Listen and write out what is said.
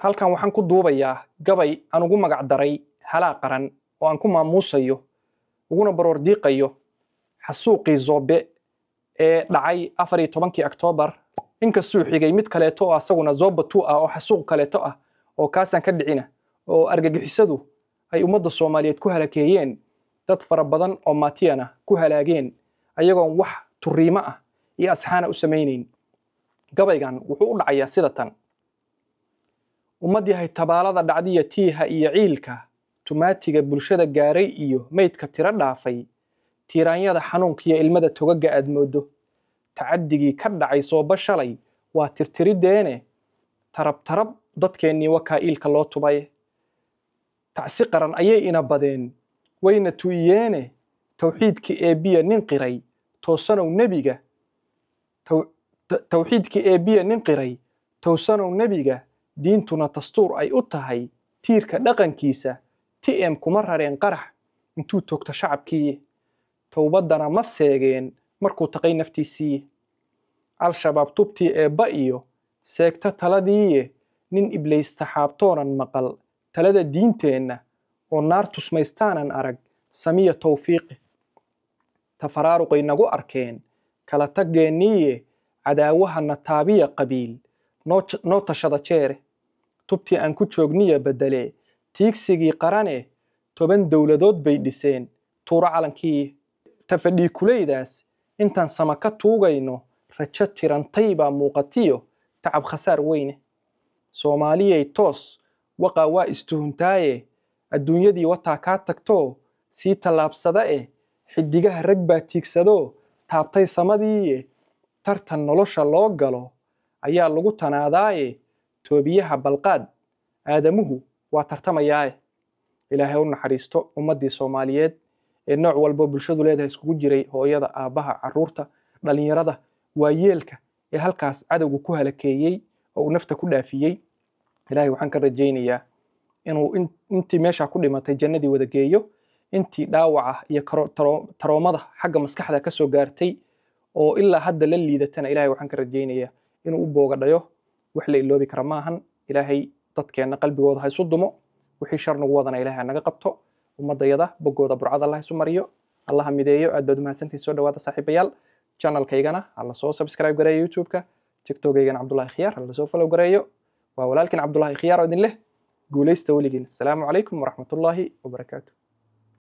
halkan waxaan ku duubayaa gabay aan ugu magac daray halaa qaran oo aan ku maamuusayo uguna baroordiiqayo xasuuqii zoobe ee dhacay afar iyo tobankii oktoobar inkastuu xigay mid kaleeto oo asaguna zooba tu ah oo xasuuq kaleeto ah oo kaasaan ka dhicina oo argagixisadu ay ummadda soomaaliyeed ku halakeeyeen dad fara badan oo maatiyan ku halaageen ayagoon wax turiimo ah iyo asxaana u samaynayn gabaygan wuxuu u dhacayaa sida tan ummad yahay tabaalada dhacdiya tiiha iyo ciilka tumaatiga bulshada gaaray iyo meydka tiro dhaafay tiiraanyada xanuunkiyo ilmada togaga aad mooddo tacaddigii ka dhacay sooba shalay waa tirtirideene tarabtarab dadkeennii wakaa iilka loo tubaye tacsi qaran ayay ina badeen wayna tu'iyeene tawxiidkii eebiya nin qiray toosanow nebiga tawxiidkii eebiya nin qiray toosanow nebiga diintuna dastuur ay u tahay tiirka dhaqankiisa tm kuma rareen qarax intuu toogto shacabkiiye towbaddana ma seegeen markuu taqay naftiisiiye al-shabaab tubtii eebba iyo seegto taladiiye nin iblays saxaabtoonan maqal talada diinteenna oo naar tusmaystaanan arag samiya tawfiiqi tafaraaruqay nagu arkeen kala taggeenniiye cadaawahanna taabiya qabiil noo tashada jeere tubtii aan ku joogniya bedele tiigsigii qarane toban dowladood bay dhiseen tuuro calankii tafadhiikuleydaas intaan sama ka tuugayno rajo tirantay baa muuqatiyo tacab khasaar weyne soomaaliyay toos waqaa waa istuhuntaaye adduunyadii wataa kaa tagtoo sii tallaabsada eh xidigaha rag baa tiigsadoo taabtay samadiiye tartan nolosha loo galo ayaa lagu tanaadaaye toobiyaha balqaad aadamuhu waa tartamayaae ilaahay u naxariisto ummaddii soomaaliyeed ee nooc walba bulshadu leedahay iskugu jiray hooyada aabbaha caruurta dhallinyarada waayeelka ee halkaas cadowga ku halakeeyey oo uu nafta ku dhaafiyey ilaahay waxaan ka rajaynayaa inuu intii meeshaa ku dhimatay jannadii wada geeyo intii dhaawaca iyo taroomada xagga maskaxda ka soo gaartay oo ilaa hadda la liidatana ilahay waxaan ka rajaynayaa inuu u booga dhayo وحلا إلهي كرماهن إلهي تتكين قلبي وضع هاي صدمه وحي شرنا وضعنا إلهي أنك قبته ومضى يده بقوضة برعاد الله سمريو الله مديو أدود ما سنتي سودة وضع صاحب يال جانال كيغانا الله سو سبسكرايب غري يوتيوب تيك توك كيغان عبد الله خيار الله سو فلو غري يو ولكن عبد الله خيار ودن له قولي استوليكين السلام عليكم ورحمة الله وبركاته